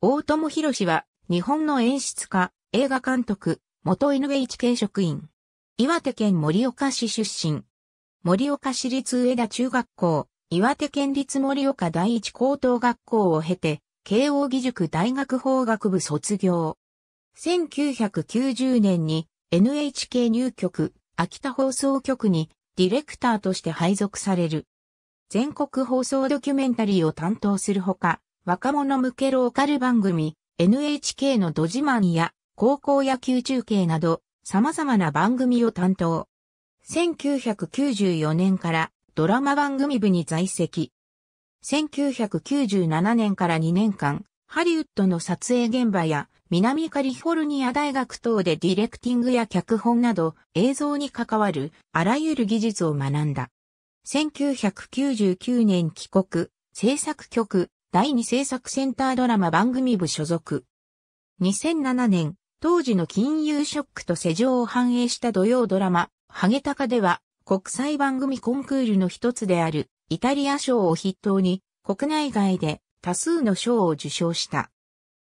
大友博士は、日本の演出家、映画監督、元 NHK 職員。岩手県森岡市出身。森岡市立上田中学校、岩手県立森岡第一高等学校を経て、慶応義塾大学法学部卒業。1990年に NHK 入局、秋田放送局にディレクターとして配属される。全国放送ドキュメンタリーを担当するほか、若者向けローカル番組、NHK のド自慢や高校野球中継など様々な番組を担当。1994年からドラマ番組部に在籍。1997年から2年間、ハリウッドの撮影現場や南カリフォルニア大学等でディレクティングや脚本など映像に関わるあらゆる技術を学んだ。1999年帰国、制作局、第2制作センタードラマ番組部所属。2007年、当時の金融ショックと世情を反映した土曜ドラマ、ハゲタカでは、国際番組コンクールの一つである、イタリア賞を筆頭に、国内外で多数の賞を受賞した。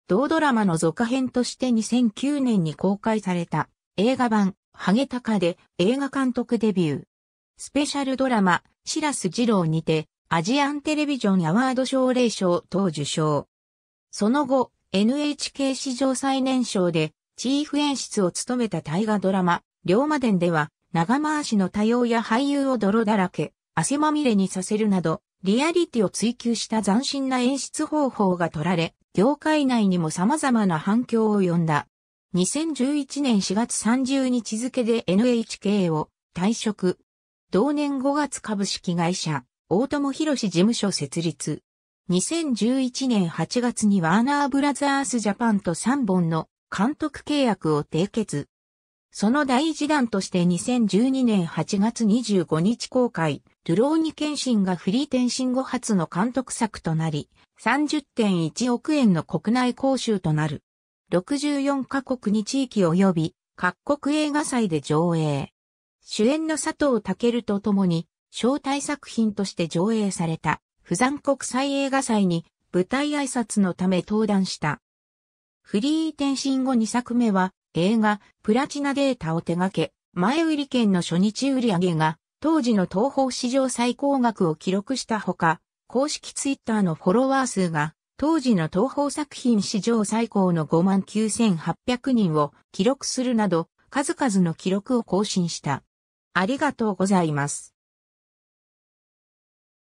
同ドラマの続編として2009年に公開された映画版ハゲタカで映画監督デビュー。スペシャルドラマ、シラス二郎にてアジアンテレビジョンアワード奨励賞等受賞。その後、NHK 史上最年少で、チーフ演出を務めた大河ドラマ、龍馬伝では、長回しの多様や俳優を泥だらけ、汗まみれにさせるなど、リアリティを追求した斬新な演出方法が取られ、業界内にも様々な反響を呼んだ。2011年4月30日付で NHK を退職。同年5月株式会社大友博事務所設立。2011年8月にワーナーブラザースジャパンと3本の監督契約を締結。その第一弾として2012年8月25日公開、ゥローニケンシンがフリー転身後初の監督作となり、30.1億円の国内講習となる。64カ国に地域及び各国映画祭で上映。主演の佐藤健と共に招待作品として上映された、不残国際映画祭に舞台挨拶のため登壇した。フリー転身後2作目は映画プラチナデータを手掛け、前売り券の初日売上が当時の東宝史上最高額を記録したほか、公式ツイッターのフォロワー数が当時の東宝作品史上最高の59,800人を記録するなど、数々の記録を更新した。ありがとうございます。